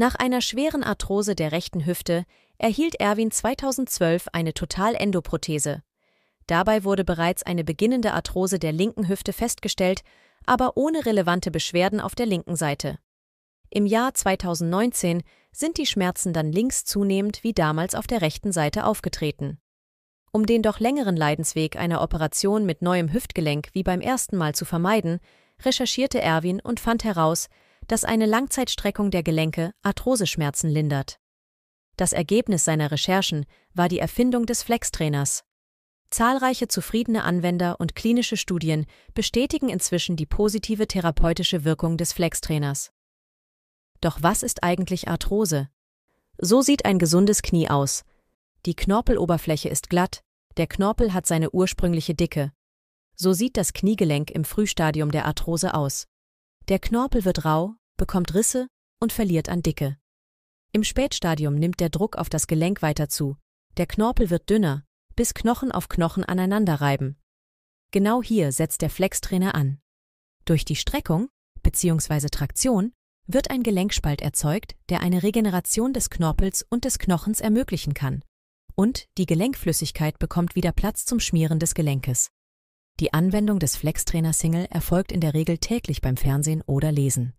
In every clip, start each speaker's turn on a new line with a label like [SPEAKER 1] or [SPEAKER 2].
[SPEAKER 1] Nach einer schweren Arthrose der rechten Hüfte erhielt Erwin 2012 eine Totalendoprothese. Dabei wurde bereits eine beginnende Arthrose der linken Hüfte festgestellt, aber ohne relevante Beschwerden auf der linken Seite. Im Jahr 2019 sind die Schmerzen dann links zunehmend wie damals auf der rechten Seite aufgetreten. Um den doch längeren Leidensweg einer Operation mit neuem Hüftgelenk wie beim ersten Mal zu vermeiden, recherchierte Erwin und fand heraus, dass eine Langzeitstreckung der Gelenke Arthroseschmerzen lindert. Das Ergebnis seiner Recherchen war die Erfindung des Flex-Trainers. Zahlreiche zufriedene Anwender und klinische Studien bestätigen inzwischen die positive therapeutische Wirkung des Flex-Trainers. Doch was ist eigentlich Arthrose? So sieht ein gesundes Knie aus. Die Knorpeloberfläche ist glatt, der Knorpel hat seine ursprüngliche Dicke. So sieht das Kniegelenk im Frühstadium der Arthrose aus. Der Knorpel wird rau, bekommt Risse und verliert an Dicke. Im Spätstadium nimmt der Druck auf das Gelenk weiter zu, der Knorpel wird dünner, bis Knochen auf Knochen aneinander reiben. Genau hier setzt der Flextrainer an. Durch die Streckung bzw. Traktion wird ein Gelenkspalt erzeugt, der eine Regeneration des Knorpels und des Knochens ermöglichen kann. Und die Gelenkflüssigkeit bekommt wieder Platz zum Schmieren des Gelenkes. Die Anwendung des Flextrainer Single erfolgt in der Regel täglich beim Fernsehen oder Lesen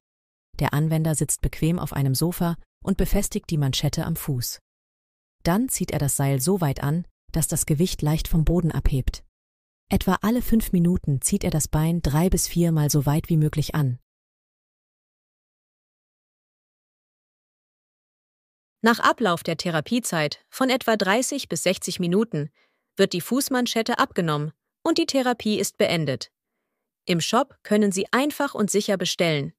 [SPEAKER 1] der Anwender sitzt bequem auf einem Sofa und befestigt die Manschette am Fuß. Dann zieht er das Seil so weit an, dass das Gewicht leicht vom Boden abhebt. Etwa alle fünf Minuten zieht er das Bein drei
[SPEAKER 2] bis viermal so weit wie möglich an.
[SPEAKER 1] Nach Ablauf der Therapiezeit von etwa 30 bis 60 Minuten wird die Fußmanschette abgenommen und die Therapie ist beendet. Im Shop können Sie einfach und sicher bestellen.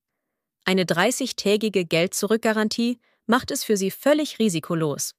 [SPEAKER 1] Eine 30-tägige Geld-Zurück-Garantie macht es für Sie völlig risikolos.